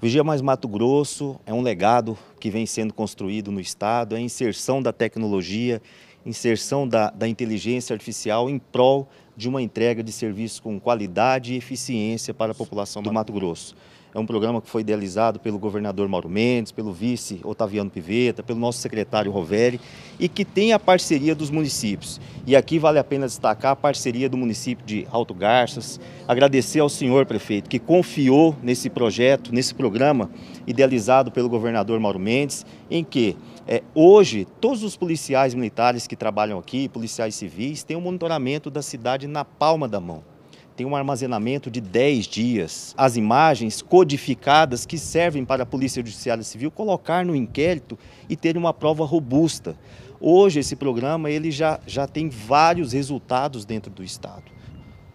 Vigia Mais Mato Grosso é um legado que vem sendo construído no Estado, é a inserção da tecnologia inserção da, da inteligência artificial em prol de uma entrega de serviços com qualidade e eficiência para a população do Mato Grosso. É um programa que foi idealizado pelo governador Mauro Mendes, pelo vice Otaviano Piveta, pelo nosso secretário Roveri e que tem a parceria dos municípios. E aqui vale a pena destacar a parceria do município de Alto Garças. Agradecer ao senhor prefeito que confiou nesse projeto, nesse programa idealizado pelo governador Mauro Mendes, em que é, hoje, todos os policiais militares que trabalham aqui, policiais civis, têm o um monitoramento da cidade na palma da mão. Tem um armazenamento de 10 dias. As imagens codificadas que servem para a Polícia Judiciária Civil colocar no inquérito e ter uma prova robusta. Hoje, esse programa ele já, já tem vários resultados dentro do Estado.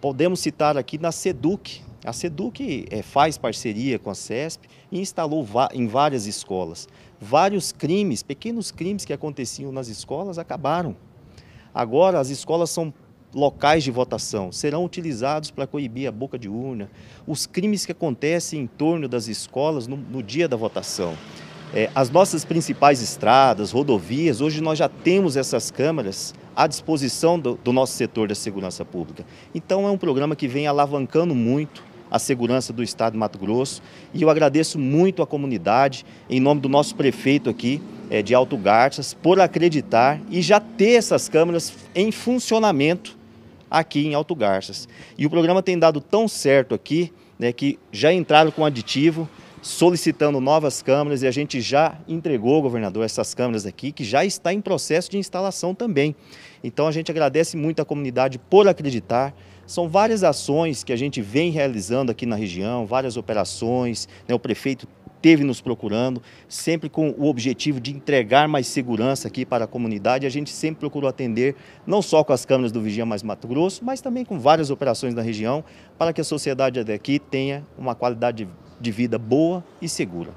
Podemos citar aqui na SEDUC, a SEDUC é, faz parceria com a CESP e instalou em várias escolas. Vários crimes, pequenos crimes que aconteciam nas escolas acabaram. Agora as escolas são locais de votação, serão utilizados para coibir a boca de urna, os crimes que acontecem em torno das escolas no, no dia da votação. É, as nossas principais estradas, rodovias, hoje nós já temos essas câmeras à disposição do, do nosso setor da segurança pública. Então é um programa que vem alavancando muito a segurança do Estado de Mato Grosso. E eu agradeço muito à comunidade, em nome do nosso prefeito aqui, é, de Alto Garças, por acreditar e já ter essas câmeras em funcionamento aqui em Alto Garças. E o programa tem dado tão certo aqui, né, que já entraram com aditivo, solicitando novas câmeras e a gente já entregou, governador, essas câmeras aqui, que já está em processo de instalação também. Então a gente agradece muito a comunidade por acreditar. São várias ações que a gente vem realizando aqui na região, várias operações, né? o prefeito esteve nos procurando, sempre com o objetivo de entregar mais segurança aqui para a comunidade. A gente sempre procurou atender, não só com as câmeras do Vigia Mais Mato Grosso, mas também com várias operações na região, para que a sociedade daqui tenha uma qualidade de de vida boa e segura.